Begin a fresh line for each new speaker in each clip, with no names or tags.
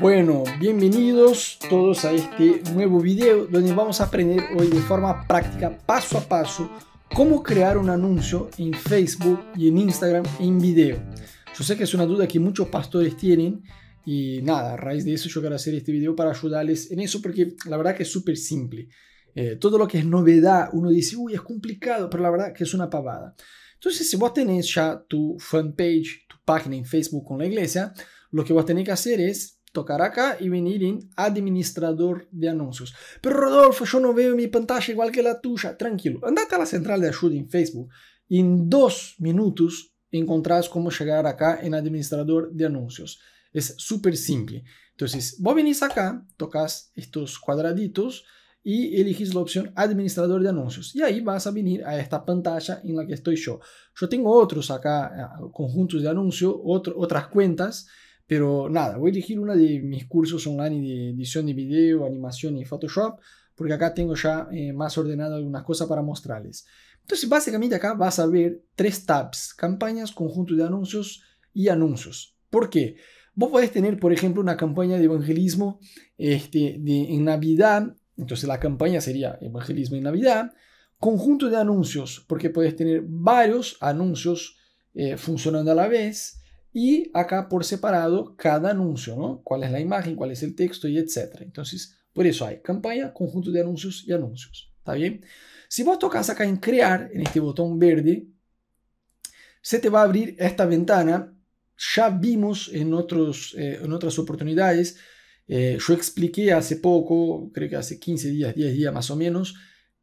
Bueno, bienvenidos todos a este nuevo video donde vamos a aprender hoy de forma práctica, paso a paso, cómo crear un anuncio en Facebook y en Instagram en video. Yo sé que es una duda que muchos pastores tienen y nada, a raíz de eso yo quiero hacer este video para ayudarles en eso porque la verdad que es súper simple. Eh, todo lo que es novedad, uno dice, uy, es complicado, pero la verdad que es una pavada. Entonces, si vos tenés ya tu fanpage, tu página en Facebook con la iglesia, lo que vos tenés que hacer es tocar acá y venir en administrador de anuncios. Pero Rodolfo, yo no veo mi pantalla igual que la tuya. Tranquilo, andate a la central de ayuda en Facebook en dos minutos encontrarás cómo llegar acá en administrador de anuncios. Es súper simple. Entonces, vos venís acá, tocas estos cuadraditos y elegís la opción administrador de anuncios. Y ahí vas a venir a esta pantalla en la que estoy yo. Yo tengo otros acá, eh, conjuntos de anuncios, otras cuentas. Pero nada, voy a elegir uno de mis cursos online de edición de video, animación y Photoshop, porque acá tengo ya eh, más ordenado algunas cosas para mostrarles. Entonces, básicamente acá vas a ver tres tabs, campañas, conjunto de anuncios y anuncios. ¿Por qué? Vos podés tener, por ejemplo, una campaña de evangelismo este, de, en Navidad. Entonces la campaña sería evangelismo en Navidad. Conjunto de anuncios, porque podés tener varios anuncios eh, funcionando a la vez y acá por separado cada anuncio, ¿no? Cuál es la imagen, cuál es el texto y etcétera. Entonces, por eso hay campaña, conjunto de anuncios y anuncios. ¿Está bien? Si vos tocas acá en crear, en este botón verde, se te va a abrir esta ventana. Ya vimos en, otros, eh, en otras oportunidades, eh, yo expliqué hace poco, creo que hace 15 días, 10 días más o menos,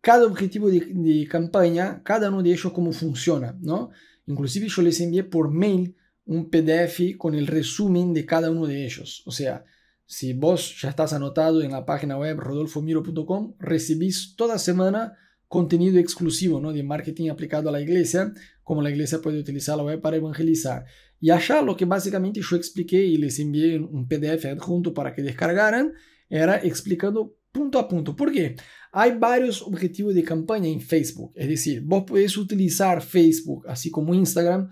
cada objetivo de, de campaña, cada uno de ellos cómo funciona, ¿no? Inclusive yo les envié por mail un PDF con el resumen de cada uno de ellos. O sea, si vos ya estás anotado en la página web rodolfomiro.com, recibís toda semana contenido exclusivo ¿no? de marketing aplicado a la iglesia, como la iglesia puede utilizar la web para evangelizar. Y allá lo que básicamente yo expliqué y les envié un PDF adjunto para que descargaran, era explicando punto a punto. ¿Por qué? Hay varios objetivos de campaña en Facebook. Es decir, vos podés utilizar Facebook, así como Instagram,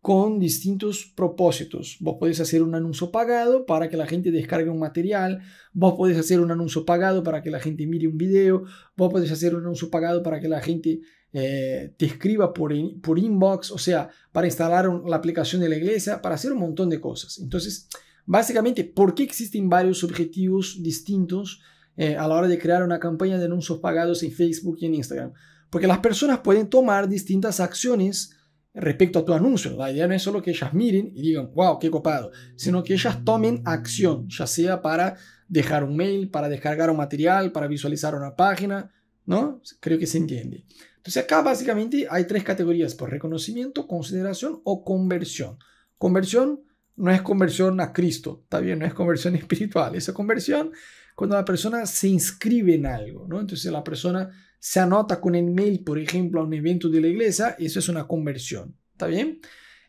con distintos propósitos. Vos podés hacer un anuncio pagado para que la gente descargue un material, vos podés hacer un anuncio pagado para que la gente mire un video, vos podés hacer un anuncio pagado para que la gente eh, te escriba por, por inbox, o sea, para instalar la aplicación de la iglesia, para hacer un montón de cosas. Entonces, básicamente, ¿por qué existen varios objetivos distintos eh, a la hora de crear una campaña de anuncios pagados en Facebook y en Instagram? Porque las personas pueden tomar distintas acciones, respecto a tu anuncio. La idea no es solo que ellas miren y digan, wow, qué copado, sino que ellas tomen acción, ya sea para dejar un mail, para descargar un material, para visualizar una página, ¿no? Creo que se entiende. Entonces acá básicamente hay tres categorías, por pues, reconocimiento, consideración o conversión. Conversión no es conversión a Cristo, está bien, no es conversión espiritual, esa conversión cuando la persona se inscribe en algo, ¿no? Entonces la persona se anota con el mail, por ejemplo, a un evento de la iglesia, eso es una conversión. ¿Está bien?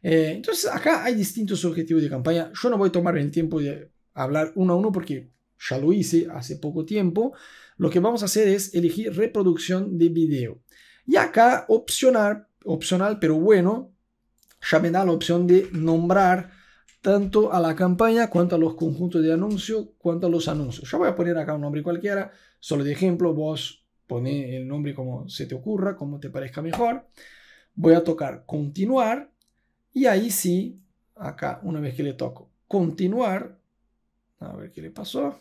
Eh, entonces, acá hay distintos objetivos de campaña. Yo no voy a tomar el tiempo de hablar uno a uno porque ya lo hice hace poco tiempo. Lo que vamos a hacer es elegir reproducción de video. Y acá, opcional, opcional pero bueno, ya me da la opción de nombrar tanto a la campaña cuanto a los conjuntos de anuncio, cuanto a los anuncios. Yo voy a poner acá un nombre cualquiera, solo de ejemplo, vos pone el nombre como se te ocurra, como te parezca mejor. Voy a tocar continuar y ahí sí, acá una vez que le toco continuar, a ver qué le pasó.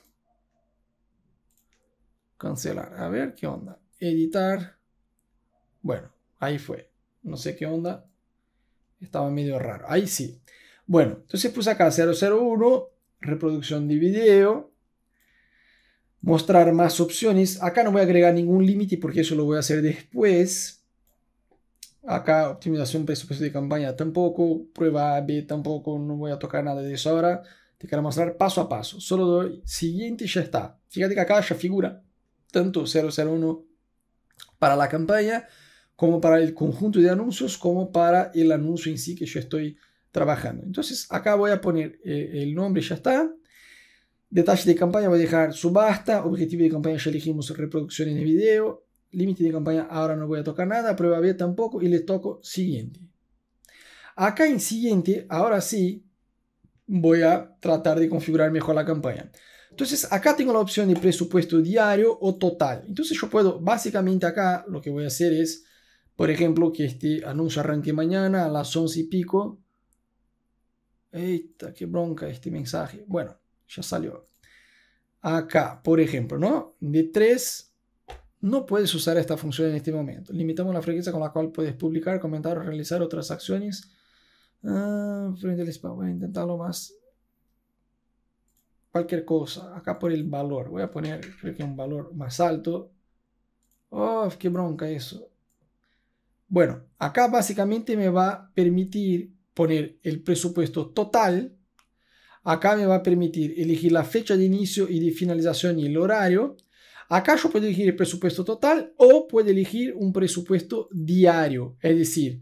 Cancelar, a ver qué onda. Editar. Bueno, ahí fue. No sé qué onda. Estaba medio raro. Ahí sí. Bueno, entonces puse acá 001, reproducción de video mostrar más opciones. Acá no voy a agregar ningún límite porque eso lo voy a hacer después. Acá optimización presupuesto de campaña tampoco, prueba AB b tampoco, no voy a tocar nada de eso ahora. Te quiero mostrar paso a paso. Solo doy siguiente y ya está. Fíjate que acá ya figura tanto 001 para la campaña como para el conjunto de anuncios como para el anuncio en sí que yo estoy trabajando. Entonces acá voy a poner eh, el nombre, y ya está. Detalles de campaña voy a dejar subasta, objetivo de campaña ya elegimos reproducción en el video, límite de campaña ahora no voy a tocar nada, prueba B tampoco y le toco siguiente. Acá en siguiente, ahora sí, voy a tratar de configurar mejor la campaña. Entonces acá tengo la opción de presupuesto diario o total. Entonces yo puedo, básicamente acá lo que voy a hacer es, por ejemplo, que este anuncio arranque mañana a las 11 y pico. Eita, qué bronca este mensaje. Bueno, ya salió. Acá, por ejemplo, ¿no? De 3 no puedes usar esta función en este momento. Limitamos la frecuencia con la cual puedes publicar, comentar o realizar otras acciones. Ah, frente al voy a intentarlo más. Cualquier cosa. Acá por el valor. Voy a poner, un valor más alto. Oh, qué bronca eso. Bueno, acá básicamente me va a permitir poner el presupuesto total Acá me va a permitir elegir la fecha de inicio y de finalización y el horario. Acá yo puedo elegir el presupuesto total o puedo elegir un presupuesto diario. Es decir,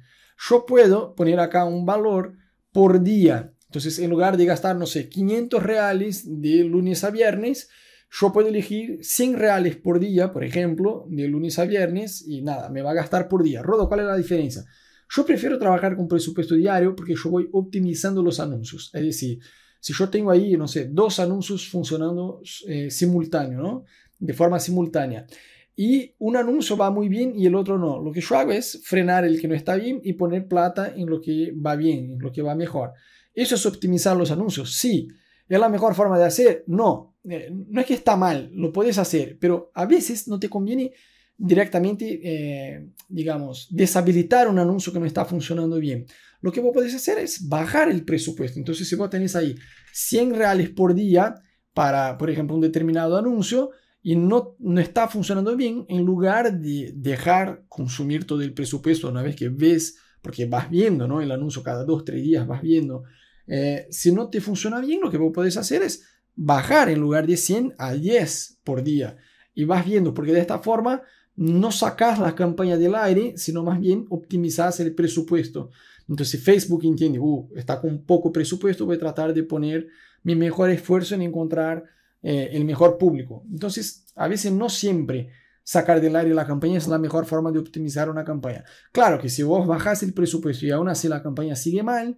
yo puedo poner acá un valor por día. Entonces, en lugar de gastar, no sé, 500 reales de lunes a viernes, yo puedo elegir 100 reales por día, por ejemplo, de lunes a viernes y nada, me va a gastar por día. Rodo, ¿cuál es la diferencia? Yo prefiero trabajar con presupuesto diario porque yo voy optimizando los anuncios. Es decir, si yo tengo ahí, no sé, dos anuncios funcionando eh, simultáneo, ¿no? de forma simultánea y un anuncio va muy bien y el otro no. Lo que yo hago es frenar el que no está bien y poner plata en lo que va bien, en lo que va mejor. ¿Eso es optimizar los anuncios? Sí. ¿Es la mejor forma de hacer? No. Eh, no es que está mal, lo puedes hacer, pero a veces no te conviene directamente, eh, digamos, deshabilitar un anuncio que no está funcionando bien lo que vos podés hacer es bajar el presupuesto. Entonces, si vos tenés ahí 100 reales por día para, por ejemplo, un determinado anuncio y no, no está funcionando bien, en lugar de dejar consumir todo el presupuesto una vez que ves, porque vas viendo ¿no? el anuncio cada dos, tres días, vas viendo, eh, si no te funciona bien, lo que vos podés hacer es bajar en lugar de 100 a 10 por día. Y vas viendo, porque de esta forma no sacas la campaña del aire, sino más bien optimizas el presupuesto. Entonces, si Facebook entiende, uh, está con poco presupuesto, voy a tratar de poner mi mejor esfuerzo en encontrar eh, el mejor público. Entonces, a veces no siempre sacar del aire la campaña es la mejor forma de optimizar una campaña. Claro que si vos bajás el presupuesto y aún así la campaña sigue mal,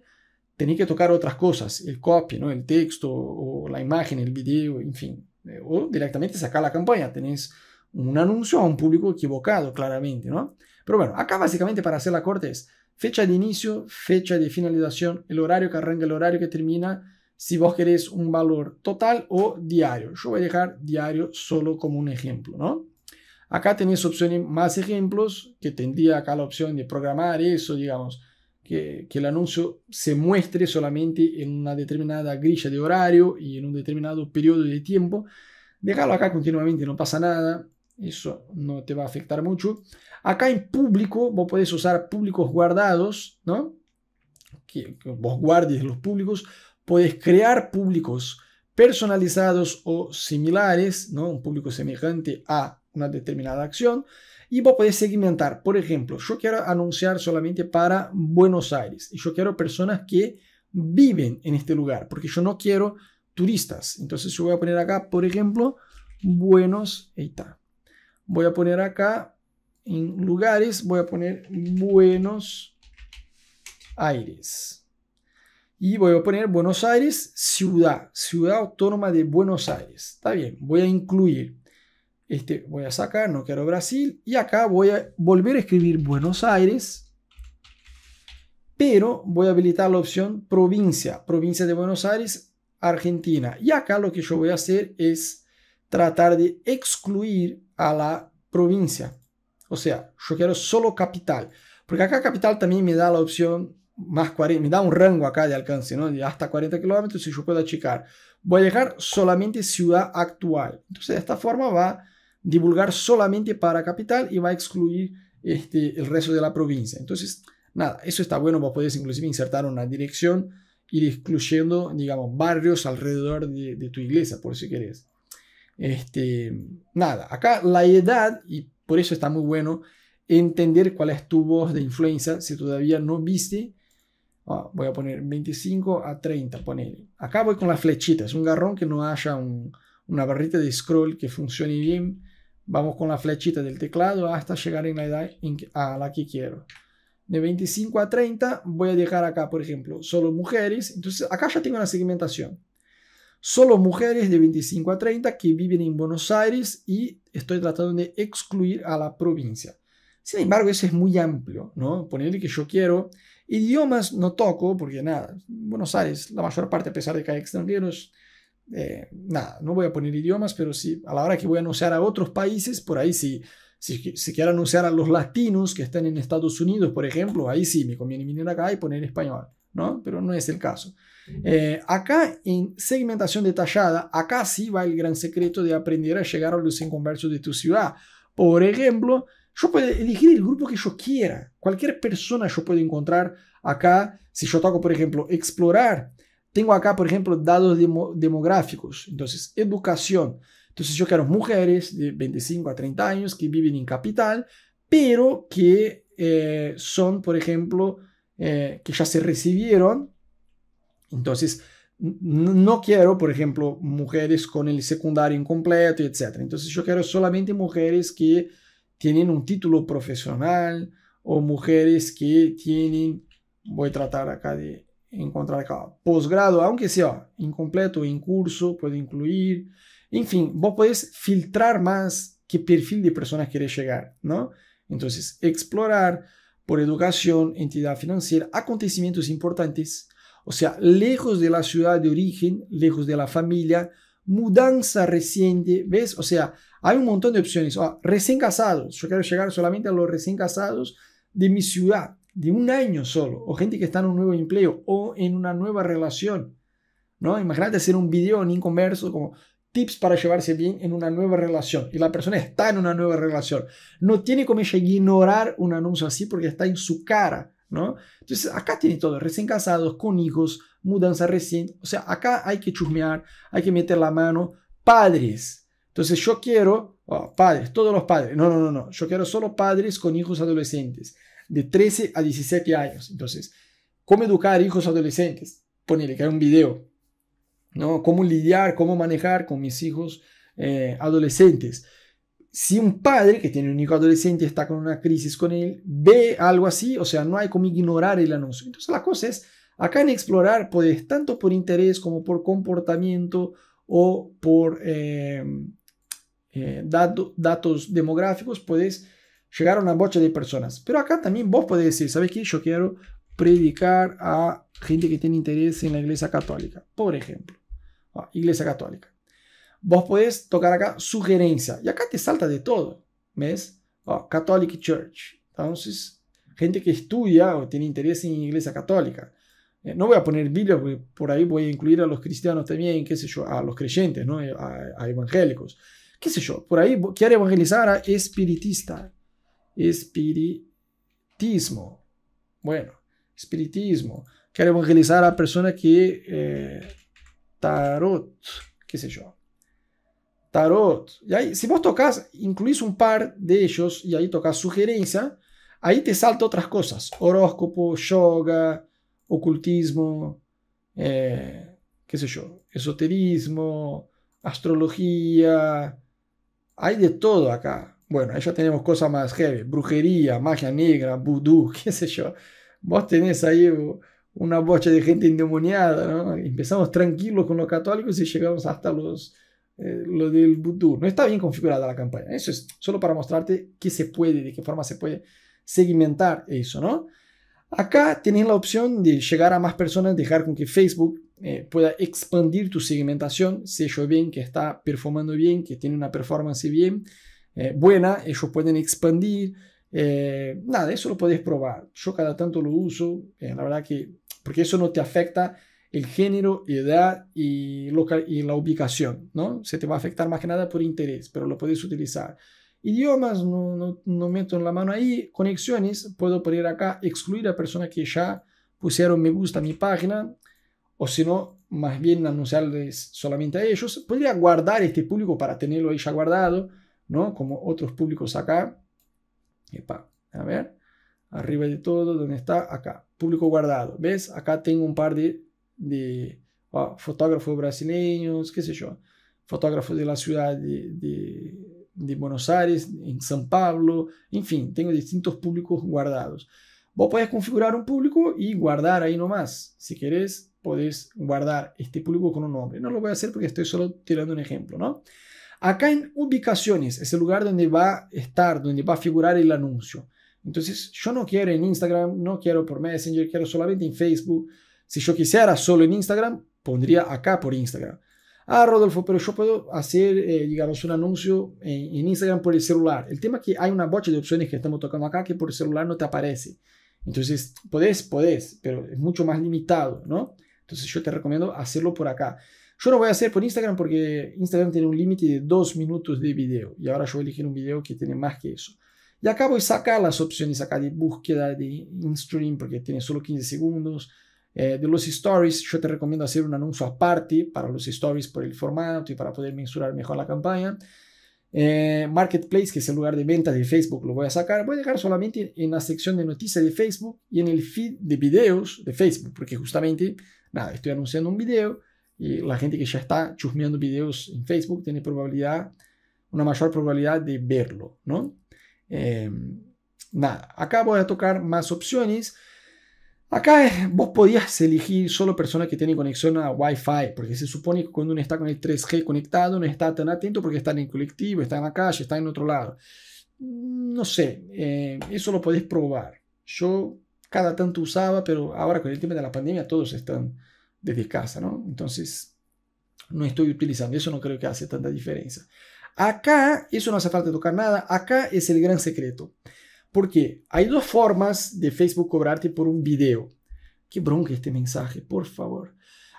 tenéis que tocar otras cosas, el copy, ¿no? el texto, o la imagen, el video, en fin, eh, o directamente sacar la campaña, tenés un anuncio a un público equivocado, claramente, ¿no? Pero bueno, acá básicamente para hacer la corte es, fecha de inicio, fecha de finalización, el horario que arranca, el horario que termina, si vos querés un valor total o diario. Yo voy a dejar diario solo como un ejemplo, ¿no? Acá tenés opciones, más ejemplos, que tendría acá la opción de programar eso, digamos, que, que, el anuncio se muestre solamente en una determinada grilla de horario y en un determinado periodo de tiempo. Dejarlo acá continuamente, no pasa nada. Eso no te va a afectar mucho. Acá en público, vos podés usar públicos guardados, ¿no? Que, vos guardes los públicos. Podés crear públicos personalizados o similares, ¿no? Un público semejante a una determinada acción. Y vos podés segmentar. Por ejemplo, yo quiero anunciar solamente para Buenos Aires. Y yo quiero personas que viven en este lugar, porque yo no quiero turistas. Entonces yo voy a poner acá, por ejemplo, Buenos... Aires Voy a poner acá, en lugares, voy a poner Buenos Aires. Y voy a poner Buenos Aires, ciudad, ciudad autónoma de Buenos Aires. Está bien, voy a incluir. Este voy a sacar, no quiero Brasil. Y acá voy a volver a escribir Buenos Aires. Pero voy a habilitar la opción provincia, provincia de Buenos Aires, Argentina. Y acá lo que yo voy a hacer es tratar de excluir a la provincia. O sea, yo quiero solo capital. Porque acá capital también me da la opción más 40, me da un rango acá de alcance, ¿no? De hasta 40 kilómetros y yo puedo achicar. Voy a dejar solamente ciudad actual. Entonces, de esta forma va a divulgar solamente para capital y va a excluir este, el resto de la provincia. Entonces, nada, eso está bueno. Vos podés inclusive insertar una dirección, ir excluyendo, digamos, barrios alrededor de, de tu iglesia, por si querés. Este, nada, acá la edad, y por eso está muy bueno entender cuál es tu voz de influencia si todavía no viste, ah, voy a poner 25 a 30, poner Acá voy con la flechita, es un garrón que no haya una barrita de scroll que funcione bien. Vamos con la flechita del teclado hasta llegar en la edad a la que quiero. De 25 a 30 voy a dejar acá, por ejemplo, solo mujeres. Entonces acá ya tengo una segmentación solo mujeres de 25 a 30 que viven en Buenos Aires y estoy tratando de excluir a la provincia. Sin embargo, ese es muy amplio, ¿no? Ponerle que yo quiero. Idiomas no toco, porque nada, Buenos Aires, la mayor parte, a pesar de que hay extranjeros, eh, nada, no voy a poner idiomas, pero sí, a la hora que voy a anunciar a otros países, por ahí sí, si, si quiero anunciar a los latinos que están en Estados Unidos, por ejemplo, ahí sí, me conviene venir acá y poner español, ¿no? Pero no es el caso. Eh, acá en segmentación detallada, acá sí va el gran secreto de aprender a llegar a los inconversos de tu ciudad. Por ejemplo, yo puedo elegir el grupo que yo quiera. Cualquier persona yo puedo encontrar acá. Si yo toco, por ejemplo, explorar, tengo acá, por ejemplo, datos demográficos. Entonces, educación. Entonces, yo quiero mujeres de 25 a 30 años que viven en capital, pero que eh, son, por ejemplo, eh, que ya se recibieron entonces, no quiero, por ejemplo, mujeres con el secundario incompleto, etc. Entonces, yo quiero solamente mujeres que tienen un título profesional o mujeres que tienen, voy a tratar acá de encontrar acá, posgrado, aunque sea incompleto, en curso, puedo incluir. En fin, vos podés filtrar más qué perfil de personas querés llegar, ¿no? Entonces, explorar por educación, entidad financiera, acontecimientos importantes, o sea, lejos de la ciudad de origen, lejos de la familia, mudanza reciente, ¿ves? O sea, hay un montón de opciones. Ah, recién casados, yo quiero llegar solamente a los recién casados de mi ciudad, de un año solo, o gente que está en un nuevo empleo o en una nueva relación. ¿no? Imagínate hacer un video en un comercio como tips para llevarse bien en una nueva relación y la persona está en una nueva relación. No tiene como ella ignorar un anuncio así porque está en su cara. Entonces, acá tiene todo, recién casados, con hijos, mudanza recién, o sea, acá hay que chusmear, hay que meter la mano, padres. Entonces, yo quiero, oh, padres, todos los padres, no, no, no, no, yo quiero solo padres con hijos adolescentes, de 13 a 17 años. Entonces, ¿cómo educar hijos adolescentes? Ponele que hay un video, ¿no? ¿Cómo lidiar, cómo manejar con mis hijos eh, adolescentes? si un padre que tiene un hijo adolescente está con una crisis con él, ve algo así, o sea, no hay como ignorar el anuncio. Entonces la cosa es, acá en explorar puedes tanto por interés como por comportamiento o por eh, eh, datos demográficos, puedes llegar a una bocha de personas. Pero acá también vos podés decir, ¿sabes qué? Yo quiero predicar a gente que tiene interés en la iglesia católica, por ejemplo. Ah, iglesia católica vos podés tocar acá sugerencia. Y acá te salta de todo. ¿Ves? Oh, Catholic Church. Entonces, gente que estudia o tiene interés en iglesia católica. Eh, no voy a poner Biblia porque por ahí voy a incluir a los cristianos también, qué sé yo, a los creyentes, ¿no? Eh, a, evangélicos. Qué sé yo, por ahí quiero evangelizar a espiritista. Espiritismo. Bueno, espiritismo. Quiero evangelizar a persona que... Eh, tarot, qué sé yo tarot. Y ahí, si vos tocas, incluís un par de ellos y ahí tocas sugerencia, ahí te salta otras cosas. Horóscopo, yoga, ocultismo, eh, qué sé yo, esoterismo, astrología. Hay de todo acá. Bueno, ahí ya tenemos cosas más heavy. Brujería, magia negra, vudú, qué sé yo. Vos tenés ahí una bocha de gente endemoniada, ¿no? Empezamos tranquilos con los católicos y llegamos hasta los eh, lo del vudú. No está bien configurada la campaña. Eso es solo para mostrarte qué se puede, de qué forma se puede segmentar eso, ¿no? Acá tienes la opción de llegar a más personas, dejar con que Facebook eh, pueda expandir tu segmentación. Si ellos ven que está performando bien, que tiene una performance bien eh, buena, ellos pueden expandir. nada, eso lo puedes probar. Yo cada tanto lo uso, la verdad que, porque eso no te afecta el género, edad y, local, y la ubicación, ¿no? Se te va a afectar más que nada por interés, pero lo puedes utilizar. Idiomas, no, no, no meto en la mano ahí. Conexiones, puedo poner acá, excluir a personas que ya pusieron me gusta a mi página, o si no, más bien anunciarles solamente a ellos. Podría guardar este público para tenerlo ahí ya guardado, ¿no? Como otros públicos acá. a ver, arriba de todo, ¿dónde está? Acá, público guardado. ¿Ves? Acá tengo un par de de fotógrafos fotógrafos qué sé yo, fotógrafos de la ciudad de, de, Buenos Aires, en San Pablo, en fin, tengo distintos públicos guardados. Vos podés configurar un público y guardar ahí nomás. Si querés, podés guardar este público con un nombre. No lo voy a hacer porque estoy solo tirando un ejemplo, ¿no? Acá en ubicaciones es el lugar donde va a estar, donde va a figurar el anuncio. Entonces, yo no quiero en Instagram, no quiero por Messenger, quiero solamente en Facebook, si yo quisiera solo en Instagram, pondría acá por Instagram. Ah, Rodolfo, pero yo puedo hacer, eh, digamos, un anuncio en, Instagram por el celular. El tema es que hay una bocha de opciones que estamos tocando acá que por el celular no te aparece. Entonces, podés, podés, pero es mucho más limitado, ¿no? Entonces, yo te recomiendo hacerlo por acá. Yo no voy a hacer por Instagram porque Instagram tiene un límite de dos minutos de video. Y ahora yo voy a elegir un video que tiene más que eso. Y acá voy a sacar las opciones acá de búsqueda, de in-stream, porque tiene solo 15 segundos eh, de los stories, yo te recomiendo hacer un anuncio aparte para los stories por el formato y para poder mensurar mejor la campaña. Eh, Marketplace, que es el lugar de venta de Facebook, lo voy a sacar. Voy a dejar solamente en la sección de noticias de Facebook y en el feed de videos de Facebook, porque justamente, nada, estoy anunciando un video y la gente que ya está chusmeando videos en Facebook tiene probabilidad, una mayor probabilidad de verlo, ¿no? Eh, nada, acá voy a tocar más opciones. Acá vos podías elegir solo personas que tienen conexión a Wi-Fi, porque se supone que cuando uno está con el 3G conectado, no está tan atento porque está en el colectivo, está en la calle, está en otro lado. No sé, eh, eso lo podés probar. Yo cada tanto usaba, pero ahora con el tema de la pandemia todos están desde casa, ¿no? Entonces no estoy utilizando, eso no creo que hace tanta diferencia. Acá, eso no hace falta tocar nada, acá es el gran secreto. Porque hay dos formas de Facebook cobrarte por un video. Qué bronca este mensaje, por favor.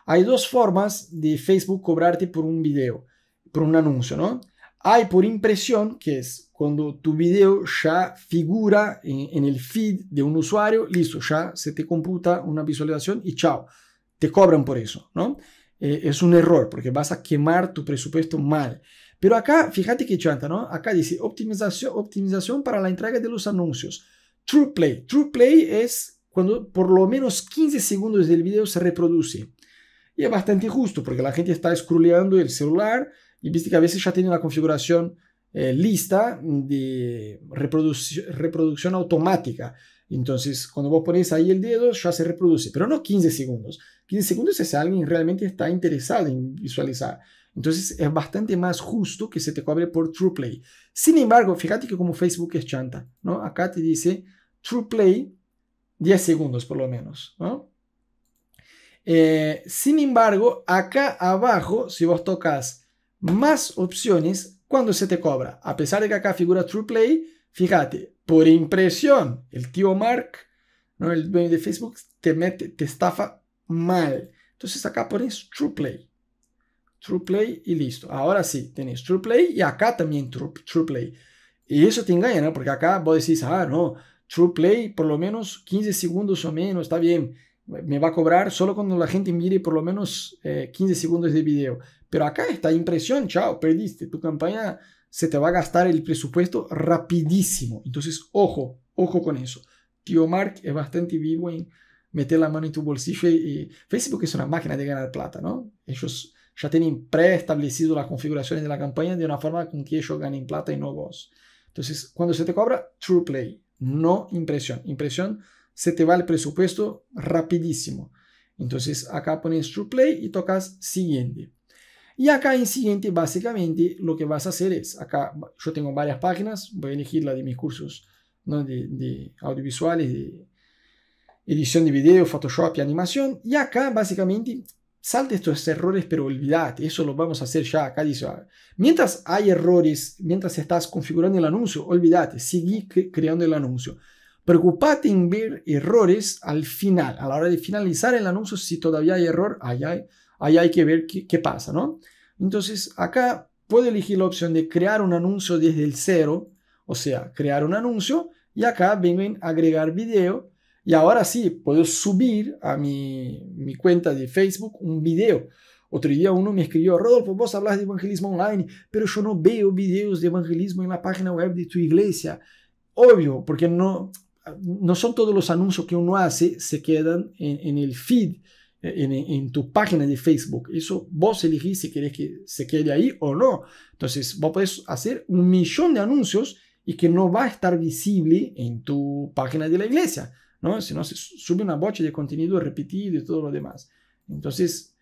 Hay dos formas de Facebook cobrarte por un video, por un anuncio, ¿no? Hay por impresión, que es cuando tu video ya figura en, el feed de un usuario, listo, ya se te computa una visualización y chao, te cobran por eso, ¿no? Eh, es un error porque vas a quemar tu presupuesto mal. Pero acá, fíjate que chanta, ¿no? Acá dice optimización, para la entrega de los anuncios. True Play. True Play es cuando por lo menos 15 segundos del video se reproduce. Y es bastante justo porque la gente está scrolleando el celular y viste que a veces ya tiene una configuración eh, lista de reproducción automática. Entonces, cuando vos pones ahí el dedo, ya se reproduce, pero no 15 segundos. 15 segundos es si alguien realmente está interesado en visualizar. Entonces es bastante más justo que se te cobre por TruePlay. Sin embargo, fíjate que como Facebook es chanta, ¿no? Acá te dice TruePlay 10 segundos por lo menos, ¿no? Eh, sin embargo, acá abajo, si vos tocas más opciones, cuando se te cobra? A pesar de que acá figura TruePlay, fíjate, por impresión, el tío Mark, ¿no? el dueño de Facebook, te mete, te estafa mal. Entonces acá pones TruePlay. TruePlay y listo. Ahora sí, True TruePlay y acá también True, TruePlay. Y eso te engaña, ¿no? Porque acá vos decís, ah, no, TruePlay por lo menos 15 segundos o menos, está bien. Me va a cobrar solo cuando la gente mire por lo menos 15 eh, segundos de video. Pero acá está impresión, chao, perdiste. Tu campaña se te va a gastar el presupuesto rapidísimo. Entonces, ojo, ojo con eso. Tío Mark es bastante vivo en meter la mano en tu bolsillo y, Facebook es una máquina de ganar plata, ¿no? Ellos ya tienen preestablecido las configuraciones de la campaña de una forma con que ellos ganen plata y no vos. Entonces, cuando se te cobra, true play, no impresión. Impresión se te va el presupuesto rapidísimo. Entonces, acá pones true play y tocas siguiente. Y acá en siguiente, básicamente, lo que vas a hacer es, acá yo tengo varias páginas, voy a elegir la de mis cursos ¿no? de, de audiovisuales, de edición de video, Photoshop y animación. Y acá, básicamente, Salte estos errores, pero olvídate, eso lo vamos a hacer ya, acá dice, ah, mientras hay errores, mientras estás configurando el anuncio, olvídate, sigue creando el anuncio. Preocupate en ver errores al final, a la hora de finalizar el anuncio, si todavía hay error, ahí hay, ahí hay que ver qué, qué pasa, ¿no? Entonces, acá puedo elegir la opción de crear un anuncio desde el cero, o sea, crear un anuncio, y acá vengo en agregar video, y ahora sí, puedo subir a mi, mi cuenta de Facebook un video. Otro día uno me escribió, Rodolfo, vos hablas de evangelismo online, pero yo no veo videos de evangelismo en la página web de tu iglesia. Obvio, porque no, no son todos los anuncios que uno hace, se quedan en, en el feed, en, en, tu página de Facebook. Eso vos elegís si querés que se quede ahí o no. Entonces, vos podés hacer un millón de anuncios y que no va a estar visible en tu página de la iglesia. ¿no? Si no, se sube una bocha de contenido repetido y todo lo demás. Entonces,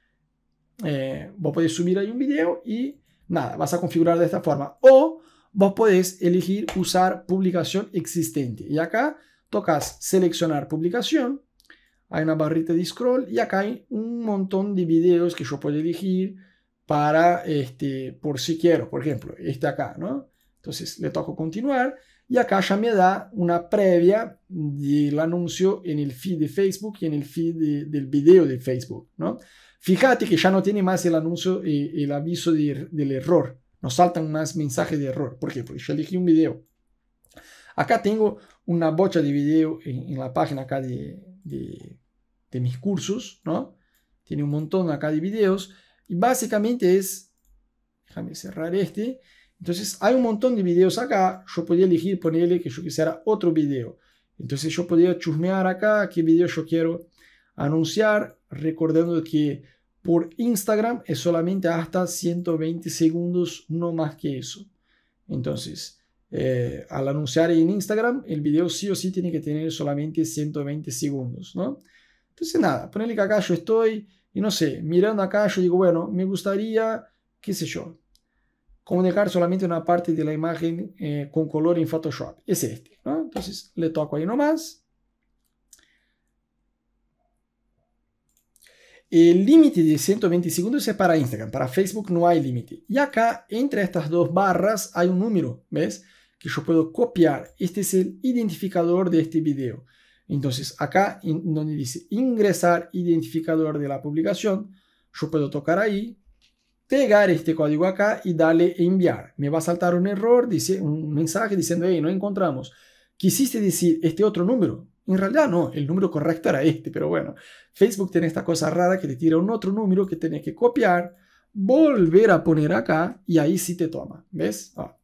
eh, vos podés subir ahí un video y nada, vas a configurar de esta forma. O vos podés elegir usar publicación existente. Y acá tocas seleccionar publicación. Hay una barrita de scroll y acá hay un montón de videos que yo puedo elegir para, este, por si quiero, por ejemplo, este acá, ¿no? Entonces le toco continuar y acá ya me da una previa del anuncio en el feed de Facebook y en el feed del video de Facebook, ¿no? Fíjate que ya no tiene más el anuncio, eh, el aviso er-, del error. Nos saltan más mensajes de error. ¿Por qué? Porque yo elegí un video. Acá tengo una bocha de video en, la página acá de, de mis cursos, ¿no? Tiene un montón acá de videos. Y básicamente es, déjame cerrar este, entonces hay un montón de videos acá, yo podía elegir ponerle que yo quisiera otro video. Entonces yo podía chusmear acá qué video yo quiero anunciar, recordando que por Instagram es solamente hasta 120 segundos, no más que eso.
Entonces,
eh, al anunciar en Instagram, el video sí o sí tiene que tener solamente 120 segundos, ¿no? Entonces nada, ponerle que acá yo estoy y no sé, mirando acá yo digo, bueno, me gustaría, qué sé yo, comunicar solamente una parte de la imagen eh, con color en Photoshop. Es este. Entonces le toco ahí nomás. El límite de 120 segundos es para Instagram, para Facebook no hay límite. Y acá, entre estas dos barras, hay un número, ¿ves? Que yo puedo copiar. Este es el identificador de este video. Entonces, acá donde dice ingresar identificador de la publicación, yo puedo tocar ahí, pegar este código acá y darle enviar. Me va a saltar un error, dice, un mensaje diciendo, hey, no encontramos. Quisiste decir este otro número, en realidad no, el número correcto era este, pero bueno, Facebook tiene esta cosa rara que te tira un otro número que tienes que copiar, volver a poner acá y ahí sí te toma, ¿ves? Ah.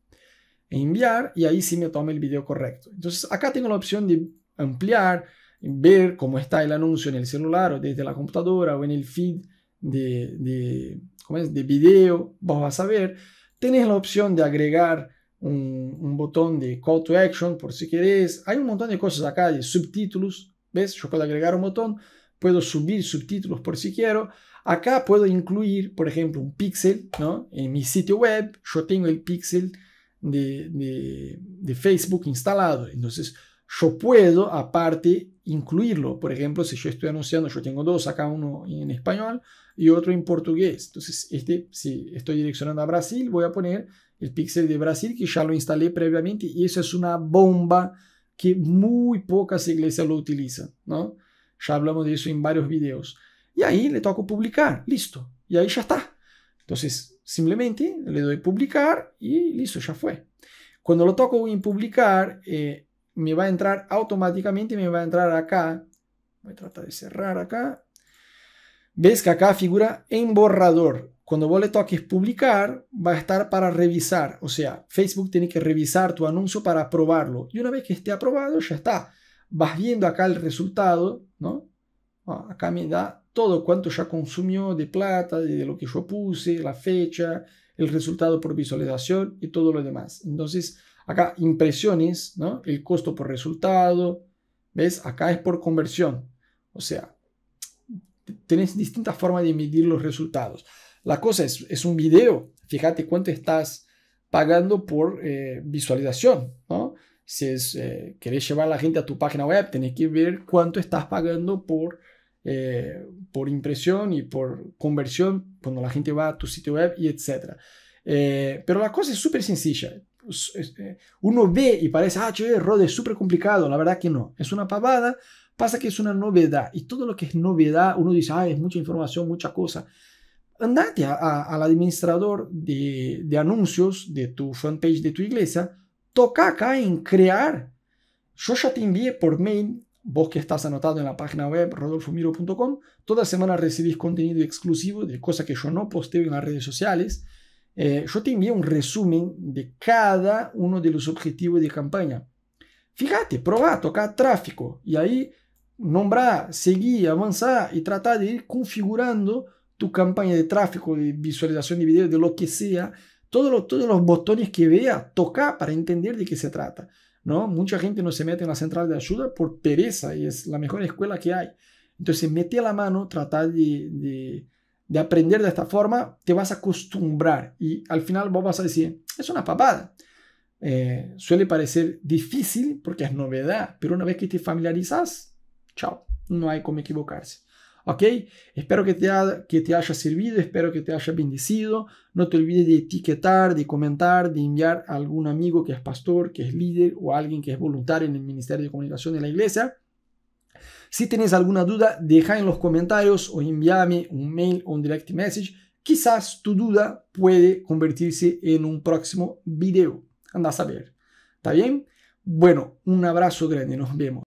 Enviar y ahí sí me toma el video correcto. Entonces acá tengo la opción de ampliar, ver cómo está el anuncio en el celular o desde la computadora o en el feed de, de video, vos vas a ver, tenés la opción de agregar un, botón de call to action por si querés. Hay un montón de cosas acá de subtítulos, ¿ves? Yo puedo agregar un botón, puedo subir subtítulos por si quiero. Acá puedo incluir, por ejemplo, un pixel, ¿no? En mi sitio web yo tengo el pixel de, de, de Facebook instalado, entonces yo puedo aparte incluirlo. Por ejemplo, si yo estoy anunciando, yo tengo dos, acá uno en español, y otro en portugués. Entonces, este, si estoy direccionando a Brasil, voy a poner el píxel de Brasil, que ya lo instalé previamente, y eso es una bomba que muy pocas iglesias lo utilizan, ¿no? Ya hablamos de eso en varios videos. Y ahí le toco publicar, listo, y ahí ya está. Entonces, simplemente le doy publicar y listo, ya fue. Cuando lo toco en publicar, eh, me va a entrar automáticamente, me va a entrar acá. Voy a tratar de cerrar acá Ves que acá figura en borrador. Cuando vos le toques publicar, va a estar para revisar. O sea, Facebook tiene que revisar tu anuncio para aprobarlo. Y una vez que esté aprobado, ya está. Vas viendo acá el resultado, ¿no? Ah, acá me da todo cuánto ya consumió de plata, de lo que yo puse, la fecha, el resultado por visualización y todo lo demás. Entonces, acá impresiones, ¿no? El costo por resultado, ¿ves? Acá es por conversión. O sea, tenés distintas formas de medir los resultados. La cosa es, es un video, fíjate cuánto estás pagando por eh, visualización, ¿no? Si es, eh, querés llevar a la gente a tu página web, tenés que ver cuánto estás pagando por, eh, por impresión y por conversión cuando la gente va a tu sitio web y etc. pero la cosa es súper sencilla. Pues, este, uno ve y parece, ah, che, Rod, es súper complicado. La verdad que no, es una pavada. Pasa que es una novedad y todo lo que es novedad, uno dice, ah, es mucha información, mucha cosa. Andate a, al administrador de, de anuncios de tu fanpage de tu iglesia, toca acá en crear. Yo ya te envié por mail vos que estás anotado en la página web rodolfomiro.com, toda semana recibís contenido exclusivo de cosas que yo no posteo en las redes sociales. Eh, yo te envié un resumen de cada uno de los objetivos de campaña. Fíjate, probá, toca tráfico y ahí nombrar, seguir, avanzar y tratar de ir configurando tu campaña de tráfico, de visualización de video, de lo que sea. Todos los, todos los botones que vea, toca para entender de qué se trata. ¿no? Mucha gente no se mete en la central de ayuda por pereza y es la mejor escuela que hay. Entonces, mete la mano, tratar de de aprender de esta forma, te vas a acostumbrar y al final vos vas a decir, es una papada. Eh, suele parecer difícil porque es novedad, pero una vez que te familiarizas, chao, no hay como equivocarse. ¿Ok? Espero que te, que te haya servido, espero que te haya bendecido. No te olvides de etiquetar, de comentar, de enviar a algún amigo que es pastor, que es líder o alguien que es voluntario en el Ministerio de Comunicación de la Iglesia si tienes alguna duda, deja en los comentarios o envíame un mail o un direct message. Quizás tu duda puede convertirse en un próximo video. Anda a saber. ¿Está bien? Bueno, un abrazo grande. Nos vemos.